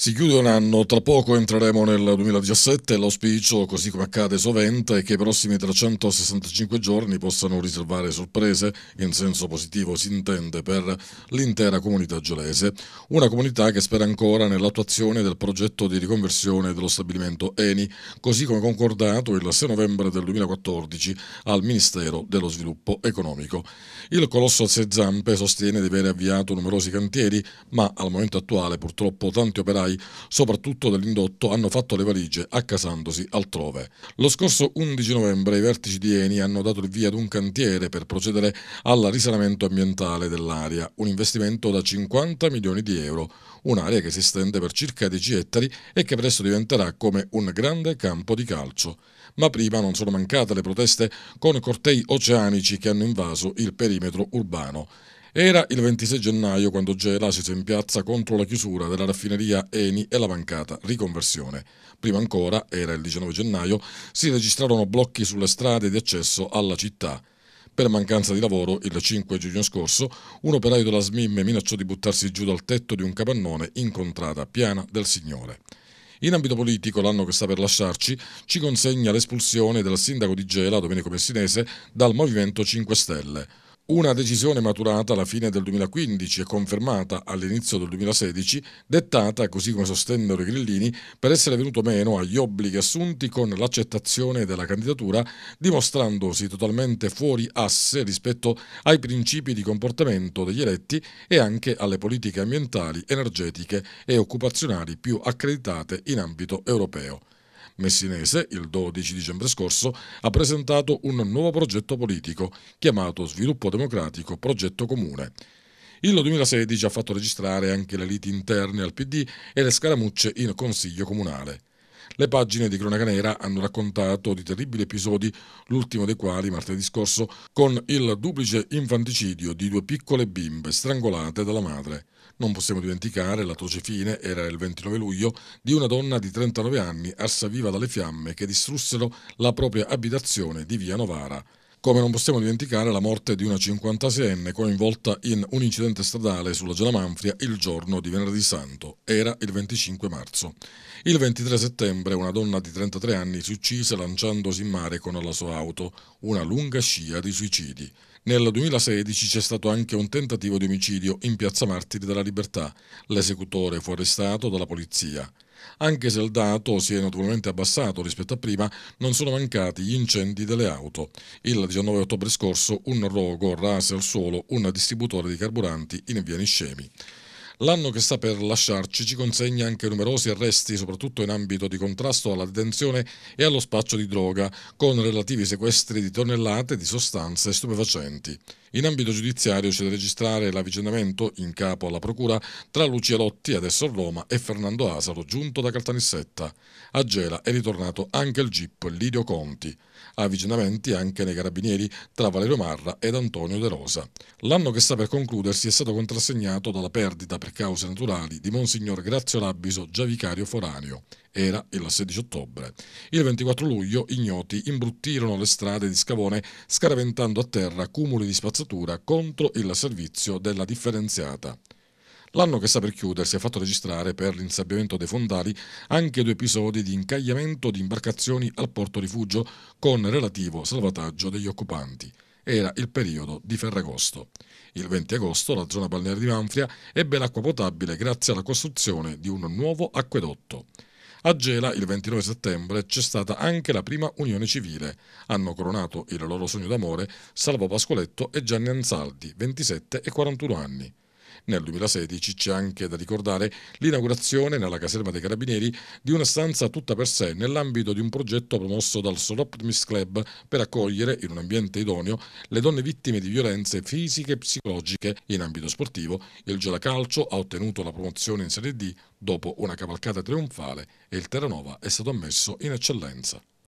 Si chiude un anno, tra poco entreremo nel 2017 l'auspicio, così come accade sovente, è che i prossimi 365 giorni possano riservare sorprese, in senso positivo si intende, per l'intera comunità gelese. Una comunità che spera ancora nell'attuazione del progetto di riconversione dello stabilimento ENI, così come concordato il 6 novembre del 2014 al Ministero dello Sviluppo Economico. Il colosso a sei zampe sostiene di aver avviato numerosi cantieri, ma al momento attuale purtroppo tanti operai operai, soprattutto dell'indotto, hanno fatto le valigie, accasandosi altrove. Lo scorso 11 novembre i vertici di Eni hanno dato il via ad un cantiere per procedere al risanamento ambientale dell'area, un investimento da 50 milioni di euro, un'area che si estende per circa 10 ettari e che presto diventerà come un grande campo di calcio. Ma prima non sono mancate le proteste con cortei oceanici che hanno invaso il perimetro urbano. Era il 26 gennaio quando Gela si in piazza contro la chiusura della raffineria Eni e la mancata riconversione. Prima ancora, era il 19 gennaio, si registrarono blocchi sulle strade di accesso alla città. Per mancanza di lavoro, il 5 giugno scorso, un operaio della SMIM minacciò di buttarsi giù dal tetto di un capannone in contrada piana del Signore. In ambito politico, l'anno che sta per lasciarci ci consegna l'espulsione del sindaco di Gela, Domenico Messinese, dal Movimento 5 Stelle. Una decisione maturata alla fine del 2015 e confermata all'inizio del 2016, dettata, così come sostennero i grillini, per essere venuto meno agli obblighi assunti con l'accettazione della candidatura, dimostrandosi totalmente fuori asse rispetto ai principi di comportamento degli eletti e anche alle politiche ambientali, energetiche e occupazionali più accreditate in ambito europeo. Messinese, il 12 dicembre scorso, ha presentato un nuovo progetto politico chiamato Sviluppo Democratico Progetto Comune. Il 2016 ha fatto registrare anche le liti interne al PD e le scaramucce in Consiglio Comunale. Le pagine di Cronaca Nera hanno raccontato di terribili episodi, l'ultimo dei quali martedì scorso con il duplice infanticidio di due piccole bimbe strangolate dalla madre. Non possiamo dimenticare l'atroce fine, era il 29 luglio, di una donna di 39 anni arsa viva dalle fiamme che distrussero la propria abitazione di via Novara come non possiamo dimenticare la morte di una 56enne coinvolta in un incidente stradale sulla Gela Manfria il giorno di Venerdì Santo, era il 25 marzo. Il 23 settembre una donna di 33 anni si uccise lanciandosi in mare con la sua auto, una lunga scia di suicidi. Nel 2016 c'è stato anche un tentativo di omicidio in Piazza Martiri della Libertà. L'esecutore fu arrestato dalla polizia. Anche se il dato si è naturalmente abbassato rispetto a prima, non sono mancati gli incendi delle auto. Il 19 ottobre scorso un rogo rase al suolo un distributore di carburanti in via Niscemi. L'anno che sta per lasciarci ci consegna anche numerosi arresti, soprattutto in ambito di contrasto alla detenzione e allo spaccio di droga, con relativi sequestri di tonnellate di sostanze stupefacenti. In ambito giudiziario c'è da registrare l'avvicinamento in capo alla procura tra Lucia Lotti, adesso a Roma, e Fernando Asaro, giunto da Caltanissetta. A Gela è ritornato anche il GIP Lidio Conti. Avvicinamenti anche nei carabinieri tra Valerio Marra ed Antonio De Rosa. L'anno che sta per concludersi è stato contrassegnato dalla perdita per cause naturali di Monsignor Grazio Labiso, già vicario foraneo. Era il 16 ottobre. Il 24 luglio ignoti imbruttirono le strade di Scavone scaraventando a terra cumuli di spazio attrezzatura contro il servizio della differenziata. L'anno che sta per chiudersi ha fatto registrare per l'insabbiamento dei fondali anche due episodi di incagliamento di imbarcazioni al porto rifugio con relativo salvataggio degli occupanti. Era il periodo di Ferragosto. Il 20 agosto la zona balneare di Manfria ebbe l'acqua potabile grazie alla costruzione di un nuovo acquedotto. A Gela, il 29 settembre, c'è stata anche la prima unione civile. Hanno coronato il loro sogno d'amore Salvo Pascoletto e Gianni Ansaldi, 27 e 41 anni. Nel 2016 c'è anche da ricordare l'inaugurazione nella caserma dei Carabinieri di una stanza tutta per sé nell'ambito di un progetto promosso dal Soloptimis Club per accogliere in un ambiente idoneo le donne vittime di violenze fisiche e psicologiche in ambito sportivo. Il Gela Calcio ha ottenuto la promozione in Serie D dopo una cavalcata trionfale e il Terranova è stato ammesso in eccellenza.